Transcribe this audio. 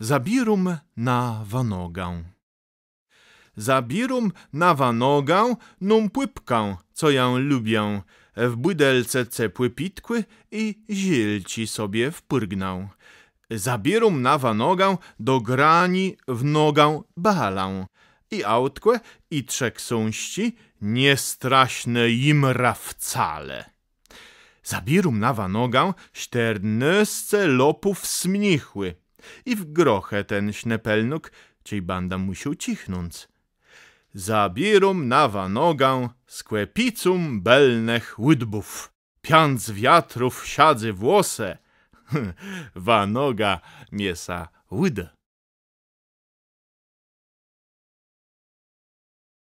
Zabirum na vanogę. Zabirum na vanogę, num płypkę, co ją lubię. W budelce cepły pitkły i zielci sobie wpurgnął. Zabirum na vanogę, do grani w nogę balę. I autkłe, i trzek sąści, niestraśne im wcale. Zabirum na vanogę, czternysce lopów smnichły i w grochę ten śnepelnuk, czyj banda musi ucichnąć. Zabirum nawa nogę, sklepicum belnych łydbów. Pian z wiatrów siadzy włose, wa noga miesa